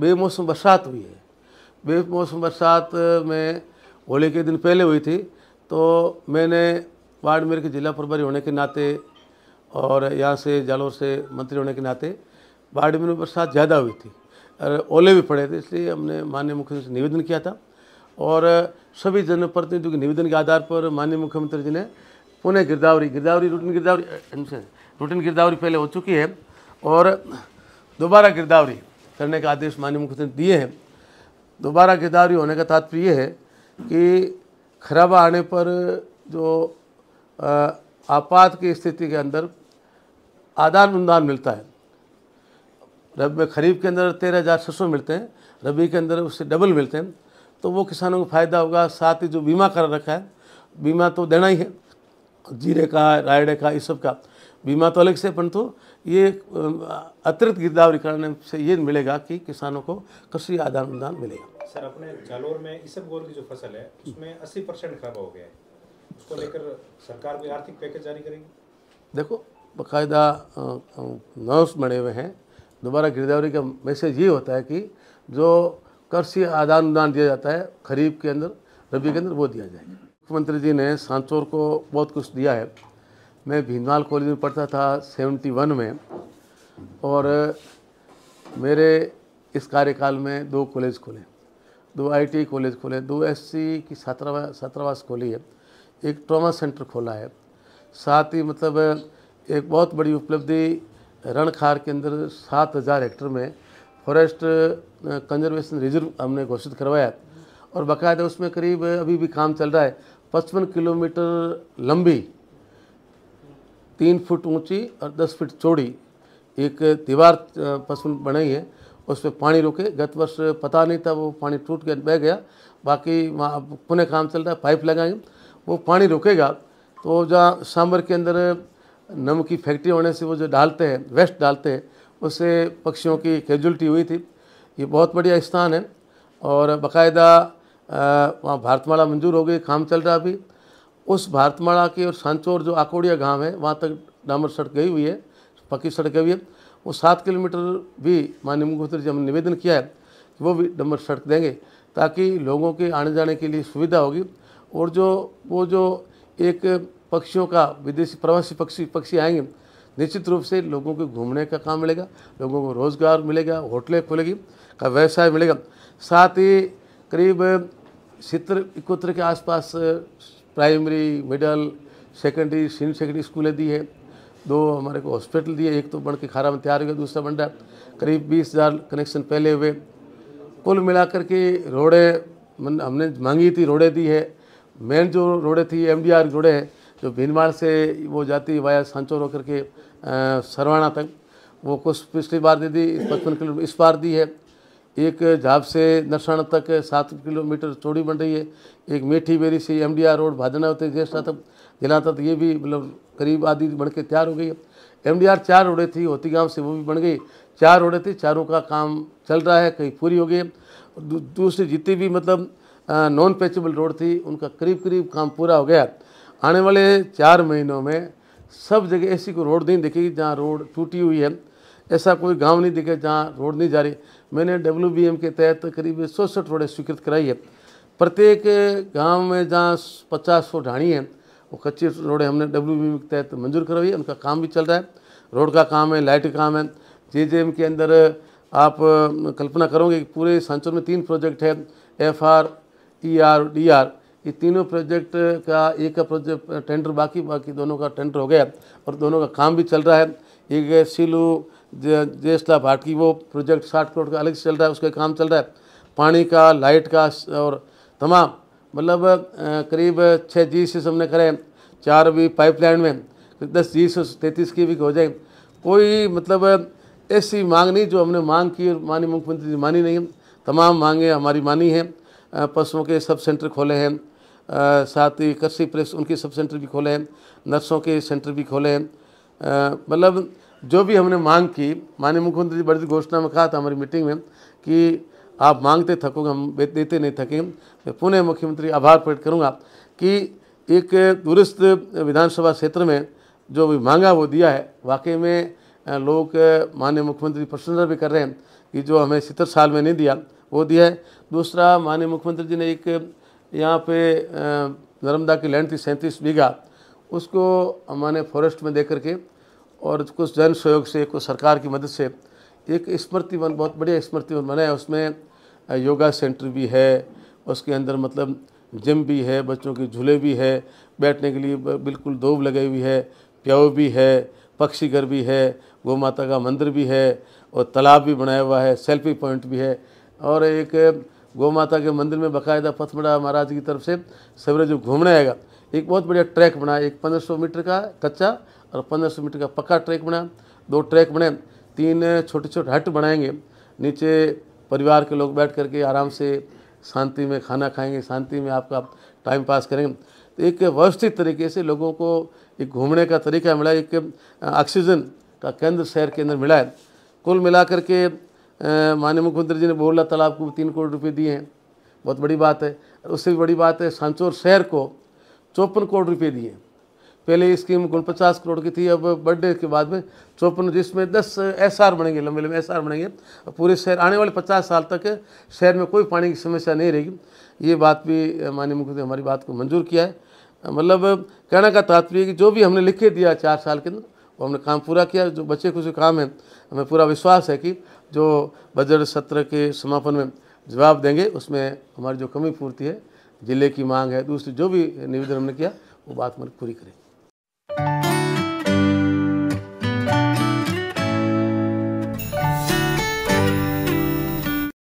बेमौसम बरसात हुई है बेमौसम बरसात में होली के दिन पहले हुई थी तो मैंने बाड़मेर के जिला प्रभारी होने के नाते और यहाँ से जालोर से मंत्री होने के नाते बाड़मेर में बरसात ज़्यादा हुई थी और ओले भी पड़े थे इसलिए हमने माननीय मुख्यमंत्री से निवेदन किया था और सभी जनप्रतिनिधियों के निवेदन के आधार पर माननीय मुख्यमंत्री जी ने पुणे गिरदावरी गिरदावरी रूटीन गिरदावरी रूटीन गिरदावरी पहले हो चुकी है और दोबारा गिरदावरी करने का आदेश माननीय मुख्य दिए हैं दोबारा गिरदारी होने का तात्पर्य है कि खराबा आने पर जो आपात की स्थिति के अंदर आदान अनुदान मिलता है रब में खरीफ के अंदर तेरह हज़ार छः मिलते हैं रबी के अंदर उससे डबल मिलते हैं तो वो किसानों को फ़ायदा होगा साथ ही जो बीमा कर रखा है बीमा तो देना ही है जीरे का रायड़े का इस सब का बीमा तो अलग से परंतु ये अतिरिक्त गिरदावरी करने से ये मिलेगा कि किसानों को कृषि आदान प्रदान मिलेगा सर अपने जालोर में इस की जो फसल है उसमें अस्सी परसेंट खराब हो गया है उसको लेकर सरकार भी आर्थिक पैकेज जारी करेगी देखो बाकायदा नर्स बने हुए हैं दोबारा गिरदावरी का मैसेज ये होता है कि जो कृषि आदान अनुदान दिया जाता है खरीफ के अंदर रबी के अंदर वो दिया जाएगा मुख्यमंत्री जी ने सांचौर को बहुत कुछ दिया है मैं भीनवाल कॉलेज में पढ़ता था 71 में और मेरे इस कार्यकाल में दो कॉलेज खोले दो आईटी कॉलेज खोले दो एससी की छात्रावास छात्रावास खोली है एक ट्रॉमा सेंटर खोला है साथ ही मतलब एक बहुत बड़ी उपलब्धि रणखार के अंदर सात हज़ार हेक्टर में फॉरेस्ट कंजर्वेशन रिजर्व हमने घोषित करवाया और बाकायदा उसमें करीब अभी भी काम चल रहा है पचपन किलोमीटर लंबी तीन फुट ऊंची और दस फुट चौड़ी एक दीवार पसंद बनाई है उस पर पानी रुके गत वर्ष पता नहीं था वो पानी टूट गया बह गया बाकी वहाँ पुनः काम चल रहा है पाइप लगाएंगे वो पानी रुकेगा तो जहाँ सांबर के अंदर नम की फैक्ट्री होने से वो जो डालते हैं वेस्ट डालते हैं उससे पक्षियों की कैजुअलिटी हुई थी ये बहुत बढ़िया स्थान है और बाकायदा वहाँ भारतमाला मंजूर हो गई काम चल रहा अभी उस भारतमाड़ा के और सांचौर जो आकोड़िया गांव है वहाँ तक डामर सड़क गई हुई है पक्की सड़क गई है वो सात किलोमीटर भी माननीय मुख्यमंत्री जी हमने निवेदन किया है कि वो भी डामर सड़क देंगे ताकि लोगों के आने जाने के लिए सुविधा होगी और जो वो जो एक पक्षियों का विदेशी प्रवासी पक्षी पक्षी आएंगे निश्चित रूप से लोगों के घूमने का काम मिलेगा लोगों को रोज़गार मिलेगा होटलें खुलेगी का व्यवसाय मिलेगा साथ ही करीब सितर इकोत्र के आसपास primary middle secondary senior secondary स्कूलें दी है दो हमारे को हॉस्पिटल दिए एक तो बन के खारा में तैयार हो गया दूसरा बन रहा करीब बीस हज़ार कनेक्शन पहले हुए कुल मिलाकर के रोडें हमने मांगी थी रोडें दी है मेन जो रोडें थी एम डी आर रोडें हैं जो भीनवाड़ से वो जाती है वाया सांचोर होकर के सरवाणा तक वो कुछ पिछली बार दे दी पचपन किलोमीटर इस बार दी है एक झाप से नसण तक सात किलोमीटर चौड़ी बन रही है एक मेठी बेरी से एम रोड भादना होते जैसा तक जिला तक ये भी मतलब करीब आधी बन के तैयार हो गई है आर चार रोडें थी होती गाँव से वो भी बन गई चार रोडें थी चारों का काम चल रहा है कहीं पूरी हो गई दू, दूसरी जितनी भी मतलब नॉन पैचेबल रोड थी उनका करीब करीब काम पूरा हो गया आने वाले चार महीनों में सब जगह ऐसी कोई रोड नहीं दिखेगी जहाँ रोड टूटी हुई है ऐसा कोई गांव नहीं दिखे जहाँ रोड नहीं जा रही मैंने डब्ल्यू के तहत करीब सौसठ रोडें स्वीकृत कराई है प्रत्येक गांव में जहाँ पचास सौ ढाणी है वो कच्ची रोडें हमने डब्ल्यू के तहत मंजूर करवाई है उनका काम भी चल रहा है रोड का काम है लाइट का काम है जे जे के अंदर आप कल्पना करोगे कि पूरे सांचौर में तीन प्रोजेक्ट है F R E R D R ये तीनों प्रोजेक्ट का एक का प्रोजेक्ट टेंडर बाकी बाकी दोनों का टेंडर हो गया और दोनों का काम भी चल रहा है एक सीलू था भारत की वो प्रोजेक्ट साठ करोड़ का अलग से चल रहा है उसका काम चल रहा है पानी का लाइट का और तमाम मतलब करीब छः जी से हमने करें चार भी पाइपलाइन में दस जी से तैंतीस की भी हो जाए कोई मतलब ऐसी मांग नहीं जो हमने मांग की और मानी मुख्यमंत्री जी मानी नहीं तमाम मांगे हमारी मानी हैं पशुओं के सब सेंटर खोले हैं साथ ही कृषि प्रेस उनके सब सेंटर भी खोले हैं नर्सों के सेंटर भी खोले हैं मतलब जो भी हमने मांग की माननीय मुख्यमंत्री जी बड़ी घोषणा में कहा था हमारी मीटिंग में कि आप मांगते थकोगे हम देते नहीं थकेंगे मैं पुनः मुख्यमंत्री आभार प्रकट करूँगा कि एक दूरस्थ विधानसभा क्षेत्र में जो भी मांगा वो दिया है वाकई में लोग माननीय मुख्यमंत्री प्रशंसा भी कर रहे हैं कि जो हमें सितर साल में नहीं दिया वो दिया है दूसरा माननीय मुख्यमंत्री जी ने एक यहाँ पे नर्मदा की लैंड थी सैंतीस बीघा उसको हमारे फॉरेस्ट में दे करके और कुछ जन सहयोग से कुछ सरकार की मदद से एक स्मृति वन बहुत बढ़िया स्मृति वन बनाया उसमें योगा सेंटर भी है उसके अंदर मतलब जिम भी है बच्चों के झूले भी है बैठने के लिए बिल्कुल धोब लगे हुई है प्याऊ भी है पक्षी घर भी है गौ माता का मंदिर भी है और तालाब भी बनाया हुआ है सेल्फी पॉइंट भी है और एक गौ माता के मंदिर में बाकायदा पथमड़ा महाराज की तरफ से सवेरे जो घूमने आएगा एक बहुत बढ़िया ट्रैक बना एक पंद्रह सौ मीटर का कच्चा और पंद्रह सौ मीटर का पक्का ट्रैक बना दो ट्रैक बने तीन छोटे छोटे हट बनाएंगे नीचे परिवार के लोग बैठ करके आराम से शांति में खाना खाएंगे शांति में आपका टाइम पास करेंगे तो एक व्यवस्थित तरीके से लोगों को एक घूमने का तरीका मिला एक ऑक्सीजन का केंद्र शहर के अंदर मिला है कुल मिला के माननीय मुख्यमंत्री जी ने बोरला तालाब को तीन करोड़ रुपये दिए हैं बहुत बड़ी बात है उससे भी बड़ी बात है सांचौर शहर को चौपन करोड़ रुपये दिए हैं पहले स्कीम पचास करोड़ की थी अब बर्थडे के बाद में चौपन जिसमें दस एस आर बनेंगे लंबे लंबे एस आर बनेंगे और पूरे शहर आने वाले पचास साल तक शहर में कोई पानी की समस्या नहीं रहेगी ये बात भी माननीय मुख्यमंत्री हमारी बात को मंजूर किया है मतलब कहने का तात्पर्य कि जो भी हमने लिखे दिया चार साल के अंदर वो हमने काम पूरा किया जो बच्चे कुछ काम है हमें पूरा विश्वास है कि जो बजट सत्र के समापन में जवाब देंगे उसमें हमारी जो कमी पूर्ति है जिले की मांग है दूसरी जो भी निवेदन हमने किया वो बात हमारी पूरी करेंगे